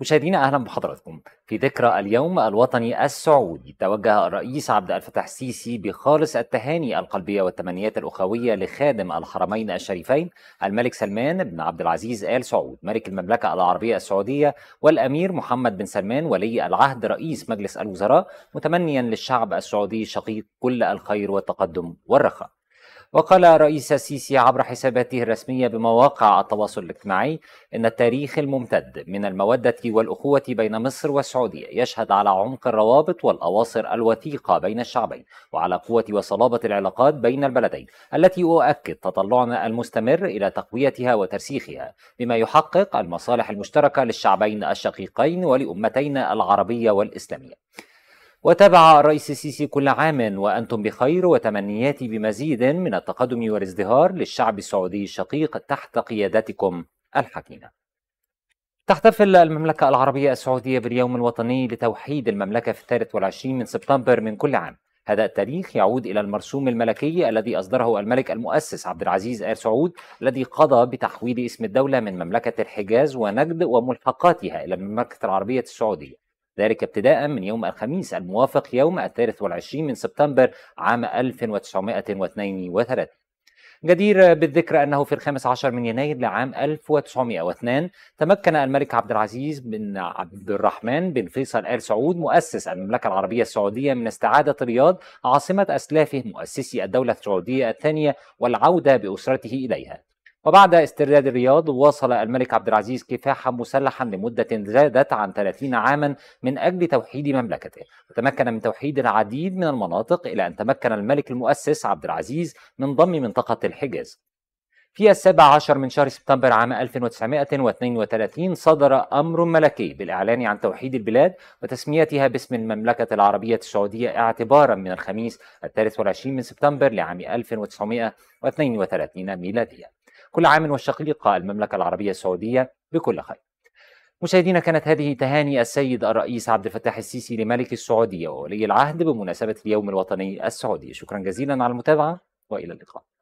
مشاهدينا اهلا بحضراتكم في ذكرى اليوم الوطني السعودي توجه الرئيس عبد الفتاح السيسي بخالص التهاني القلبيه والتمنيات الاخويه لخادم الحرمين الشريفين الملك سلمان بن عبد العزيز ال سعود ملك المملكه العربيه السعوديه والامير محمد بن سلمان ولي العهد رئيس مجلس الوزراء متمنيا للشعب السعودي الشقيق كل الخير والتقدم والرخاء وقال رئيس السيسي عبر حساباته الرسمية بمواقع التواصل الاجتماعي أن التاريخ الممتد من المودة والأخوة بين مصر والسعودية يشهد على عمق الروابط والأواصر الوثيقة بين الشعبين وعلى قوة وصلابة العلاقات بين البلدين التي أؤكد تطلعنا المستمر إلى تقويتها وترسيخها بما يحقق المصالح المشتركة للشعبين الشقيقين ولأمتين العربية والإسلامية وتابع الرئيس السيسي كل عام وأنتم بخير وتمنياتي بمزيد من التقدم والازدهار للشعب السعودي الشقيق تحت قيادتكم الحكيمة تحتفل المملكة العربية السعودية باليوم الوطني لتوحيد المملكة في الثالث والعشرين من سبتمبر من كل عام هذا التاريخ يعود إلى المرسوم الملكي الذي أصدره الملك المؤسس عبد العزيز آل سعود الذي قضى بتحويل اسم الدولة من مملكة الحجاز ونجد وملحقاتها إلى المملكة العربية السعودية ذلك ابتداء من يوم الخميس الموافق يوم الثالث والعشرين من سبتمبر عام 1932 جدير بالذكر أنه في الخامس عشر من يناير لعام 1902 تمكن الملك عبد العزيز بن عبد الرحمن بن فيصل آل سعود مؤسس المملكة العربية السعودية من استعادة الرياض عاصمة أسلافه مؤسسي الدولة السعودية الثانية والعودة بأسرته إليها وبعد استرداد الرياض واصل الملك عبد العزيز كفاحا مسلحا لمدة زادت عن 30 عاما من أجل توحيد مملكته وتمكن من توحيد العديد من المناطق إلى أن تمكن الملك المؤسس عبد العزيز من ضم منطقة الحجاز في السابع عشر من شهر سبتمبر عام 1932 صدر أمر ملكي بالإعلان عن توحيد البلاد وتسميتها باسم المملكة العربية السعودية اعتبارا من الخميس الثالث والعشرين من سبتمبر لعام 1932 ميلاديا كل عام والشقيقة المملكة العربية السعودية بكل خير مشاهدينا كانت هذه تهاني السيد الرئيس عبد الفتاح السيسي لملك السعودية وولي العهد بمناسبة اليوم الوطني السعودي شكرا جزيلا على المتابعة وإلى اللقاء